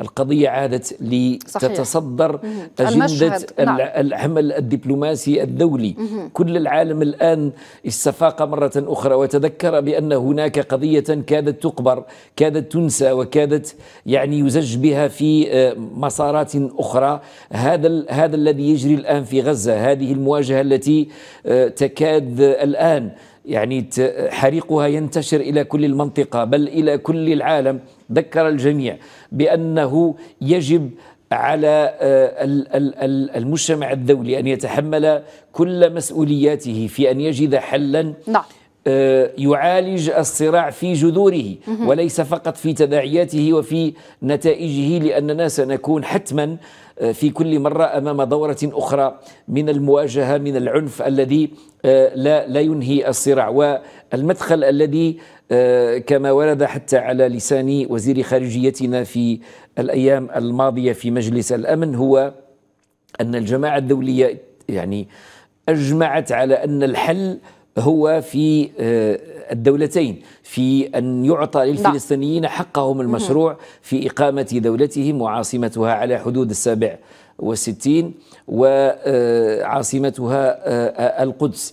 القضية عادت لتتصدر أجندة نعم. العمل الدبلوماسي الدولي مه. كل العالم الآن استفاق مرة أخرى وتذكر بأن هناك قضية كادت تقبر كادت تنسى وكادت يعني يزج بها في آه، مسارات أخرى هذا هذا الذي يجري الآن في غزة هذه المواجهة التي آه، تكاد الآن يعني حريقها ينتشر الى كل المنطقه بل الى كل العالم ذكر الجميع بانه يجب على آه، المجتمع الدولي ان يتحمل كل مسؤولياته في ان يجد حلا نعم. آه، يعالج الصراع في جذوره وليس فقط في تداعياته وفي نتائجه لأننا سنكون حتما آه، في كل مرة أمام دورة أخرى من المواجهة من العنف الذي آه، لا لا ينهي الصراع والمدخل الذي كما ورد حتى على لسان وزير خارجيتنا في الأيام الماضية في مجلس الأمن هو أن الجماعة الدولية يعني أجمعت على أن الحل هو في آه، الدولتين في أن يعطى نعم. للفلسطينيين حقهم المشروع في إقامة دولتهم وعاصمتها على حدود السابع والستين وعاصمتها آه، آه، القدس